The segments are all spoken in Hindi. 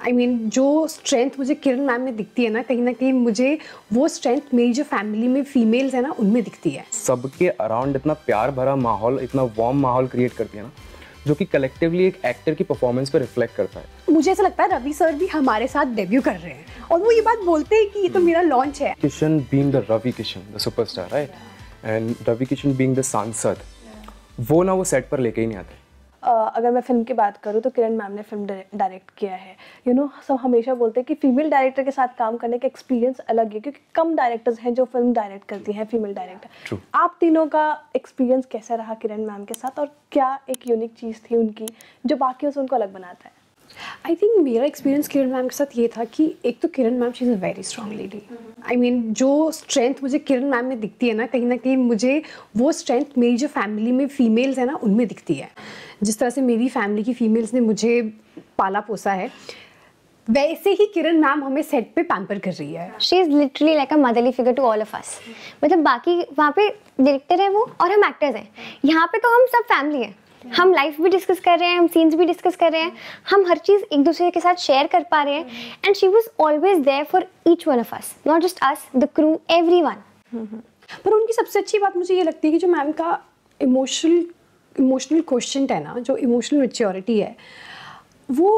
आई I मीन mean, जो स्ट्रेंथ मुझे किरण मैम में दिखती है ना कहीं ना कहीं मुझे वो स्ट्रेंथ मेरी जो फैमिली में फीमेल्स है ना उनमें दिखती है सबके अराउंड इतना प्यार भरा माहौल इतना वार्म माहौल क्रिएट करती है ना जो कि कलेक्टिवली एक एक्टर की परफॉर्मेंस पर रिफ्लेक्ट करता है मुझे ऐसा लगता है रवि सर भी हमारे साथ डेब्यू कर रहे हैं और वो ये बात बोलते हैं कि ये तो hmm. मेरा लॉन्च है Kishan being the Ravi Kishan the superstar right and Ravi Kishan being the सांसद वो ना वो सेट पर लेके ही नहीं आते अगर मैं फिल्म की बात करूँ तो किरण मैम ने फिल्म डायरेक्ट किया है यू you नो know, सब हमेशा बोलते हैं कि फीमेल डायरेक्टर के साथ काम करने का एक्सपीरियंस अलग है क्योंकि कम डायरेक्टर्स हैं जो फिल्म डायरेक्ट करती हैं फीमेल डायरेक्टर आप तीनों का एक्सपीरियंस कैसा रहा किरण मैम के साथ और क्या एक यूनिक चीज़ थी उनकी जो बाकी उनको अलग बनाता है आई थिंक मेरा एक्सपीरियंस किरण मैम के साथ ये था कि एक तो Kiran ma'am she is a very strong lady I mean जो स्ट्रेंथ मुझे किरण मैम में दिखती है ना कहीं ना कहीं मुझे वो स्ट्रेंथ मेरी जो फैमिली में फीमेल्स है ना उनमें दिखती है जिस तरह से मेरी फैमिली की फीमेल्स ने मुझे पाला पोसा है वैसे ही किरण मैम हमें सेट पे पैम्पर कर रही है she is literally like a motherly figure to all of us मतलब बाकी वहाँ पे डायरेक्टर है वो और हम एक्टर्स हैं यहाँ पे तो हम सब फैमिली हैं हम लाइफ भी डिस्कस कर रहे हैं हम सीन्स भी डिस्कस कर रहे हैं हम हर चीज़ एक दूसरे के साथ शेयर कर पा रहे हैं and she was always there for each one of us not just us the crew every one पर उनकी सबसे अच्छी बात मुझे ये लगती है कि जो मैम का इमोशनल इमोशनल क्वेश्चन है ना जो इमोशनल मेच्योरिटी है वो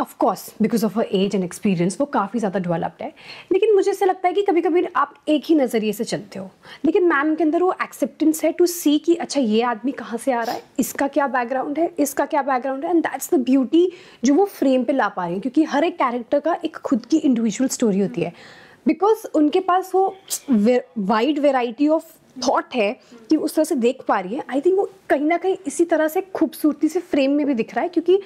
of course because of her age and experience वो काफ़ी ज़्यादा डेवलप्ड है लेकिन मुझे ऐसा लगता है कि कभी कभी आप एक ही नज़रिए से चलते हो लेकिन मैम के अंदर वो एक्सेप्टेंस है टू सी कि अच्छा ये आदमी कहाँ से आ रहा है इसका क्या बैकग्राउंड है इसका क्या बैकग्राउंड है एंड दैट्स द ब्यूटी जो वो फ्रेम पर ला पा रही है क्योंकि हर एक कैरेक्टर का एक खुद की इंडिविजुअल स्टोरी होती है बिकॉज उनके पास वो वाइड वेराइटी ऑफ थॉट है कि उस तरह से देख पा रही है आई थिंक वो कहीं ना कहीं इसी तरह से खूबसूरती से फ्रेम में भी दिख रहा है क्योंकि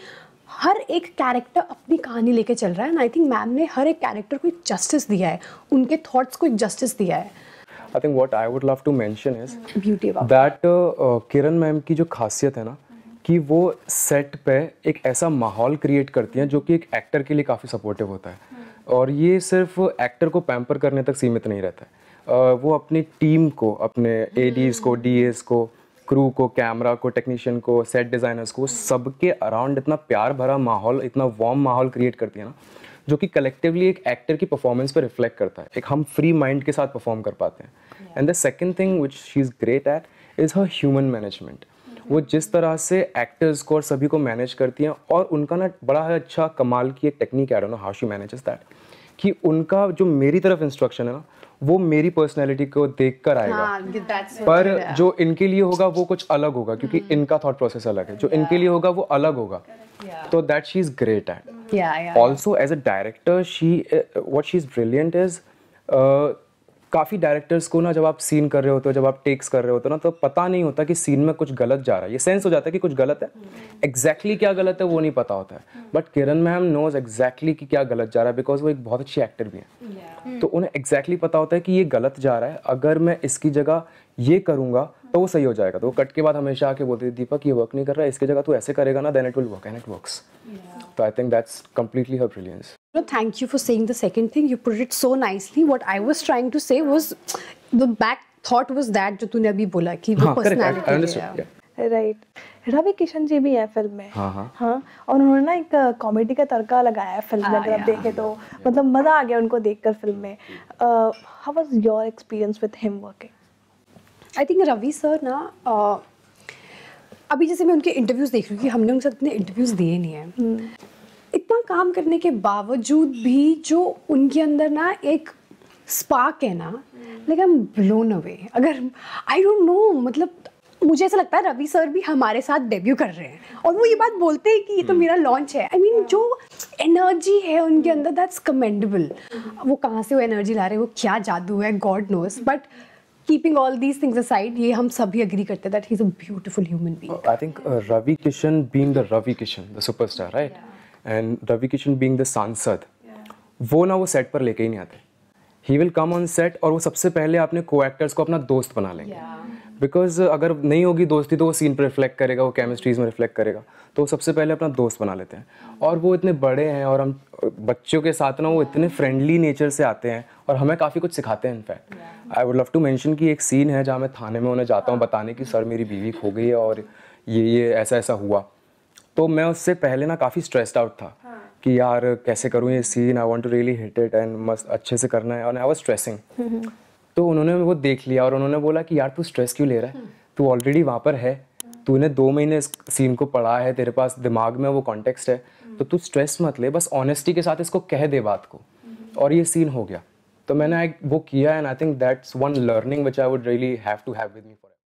हर एक कैरेक्टर अपनी कहानी लेके चल रहा है आई थिंक मैम ने हर एक कैरेक्टर को एक जस्टिस दिया है उनके थॉट्स को एक जस्टिस दिया है I think what I would love to mention is beauty that Kiran ma'am की जो खासियत है ना कि वो सेट पे एक ऐसा माहौल क्रिएट करती हैं जो कि एक एक्टर के लिए काफ़ी सपोर्टिव होता है और ये सिर्फ एक्टर को पैम्पर करने तक सीमित नहीं रहता है uh, वो अपनी टीम को अपने एडीज को डीएस हम्म। को क्रू को कैमरा को टेक्नीशियन को सेट डिज़ाइनर्स को सबके अराउंड इतना प्यार भरा माहौल इतना वार्म माहौल क्रिएट करती है ना जो कि कलेक्टिवली एक एक्टर की परफॉर्मेंस पर रिफ्लेक्ट करता है एक हम फ्री माइंड के साथ परफॉर्म कर पाते हैं and the second thing which she is great at is her human management वो जिस तरह से एक्टर्स को और सभी को मैनेज करती हैं और उनका ना बड़ा अच्छा कमाल की एक टेक्निक है don't know how she manages that कि उनका जो मेरी तरफ इंस्ट्रक्शन है ना वो मेरी पर्सनैलिटी को देख कर आएगा हाँ, पर जो इनके लिए होगा वो कुछ अलग होगा क्योंकि hmm. इनका थॉट प्रोसेस अलग है जो इनके लिए होगा वो अलग होगा तो that she is great at also as a director she what she is brilliant is काफ़ी डायरेक्टर्स को ना जब आप सीन कर रहे होते हो जब आप टेक्स कर रहे होते हो ना तो पता नहीं होता कि सीन में कुछ गलत जा रहा है ये सेंस हो जाता है कि कुछ गलत है एग्जैक्टली exactly क्या गलत है वो नहीं पता होता है but Kiran ma'am knows exactly कि क्या गलत जा रहा है बिकॉज वो एक बहुत अच्छी एक्टर भी है तो उन्हें एग्जैक्टली exactly पता होता है कि ये गलत जा रहा है अगर मैं इसकी जगह ये करूँगा तो वो सही हो जाएगा तो वो कट के बाद हमेशा आके बोलते थे दीपक ये वर्क नहीं कर रहा है इसकी जगह तू ऐसे करेगा ना then it will work and it works So I think that's completely her brilliance. No, thank you for saying the second thing. You put it so nicely. What I was trying to say was the back thought was that जो तूने अभी personality. Right. वो पर्सनालिटी राइट रवि किशन जी भी है फिल्म में हाँ और उन्होंने ना एक कॉमेडी uh, का तड़का लगाया है फिल्म में अगर आप देखें तो मतलब मज़ा आ गया उनको देखकर फिल्म में how was your experience with him working I think Ravi sir ना uh, अभी जैसे मैं उनके इंटरव्यूज़ देख रही हूँ कि हमने उनसे इतने इंटरव्यूज़ दिए नहीं है हम्म। इतना काम करने के बावजूद भी जो उनके अंदर ना एक स्पार्क है ना like I am blown away अगर आई डोंट नो मतलब मुझे ऐसा लगता है रवि सर भी हमारे साथ डेब्यू कर रहे हैं और वो ये बात बोलते हैं कि ये तो हम्म। मेरा लॉन्च है आई I मीन mean, हाँ। जो एनर्जी है उनके हम्म। अंदर दैट्स कमेंडेबल वो कहाँ से वो एनर्जी ला रहे हैं वो क्या जादू है God knows but keeping all these things aside ये हम सभी अग्री करते that he is a beautiful human being I think Ravi Kishan being the Ravi Kishan the superstar right and Ravi Kishan being the सांसद वो ना वो सेट पर लेके ही नहीं आते he will come on set और वो सबसे पहले अपने को एक्टर्स को अपना दोस्त बना लेंगे बिकॉज yeah. Uh, अगर नहीं होगी दोस्ती तो वो सीन पर रिफ्लेक्ट करेगा वो केमिस्ट्रीज में रिफ्लेक्ट करेगा तो वो सबसे पहले अपना दोस्त बना लेते हैं yeah. और वो इतने बड़े हैं और हम बच्चों के साथ ना वो इतने फ्रेंडली नेचर से आते हैं और हमें काफ़ी कुछ सिखाते हैं in fact I would love to mention कि एक सीन है जहाँ मैं थाने में उन्हें जाता हूँ बताने की सर मेरी बीवी खो गई है और ये ये ऐसा ऐसा हुआ तो मैं उससे पहले ना काफ़ी स्ट्रेस्ड आउट था कि यार कैसे करूँ ये scene I want to really hit it and मस्त अच्छे से करना है और आई वॉज स्ट्रेसिंग तो उन्होंने वो देख लिया और उन्होंने बोला कि यार तू स्ट्रेस क्यों ले रहा है तू ऑलरेडी वहाँ पर है तूने दो महीने इस सीन को पढ़ा है तेरे पास दिमाग में वो कॉन्टेक्स्ट है तो तू स्ट्रेस मत ले बस ऑनेस्टी के साथ इसको कह दे बात को और ये सीन हो गया तो मैंने वो किया and I think that's one learning which I would really have to have with me for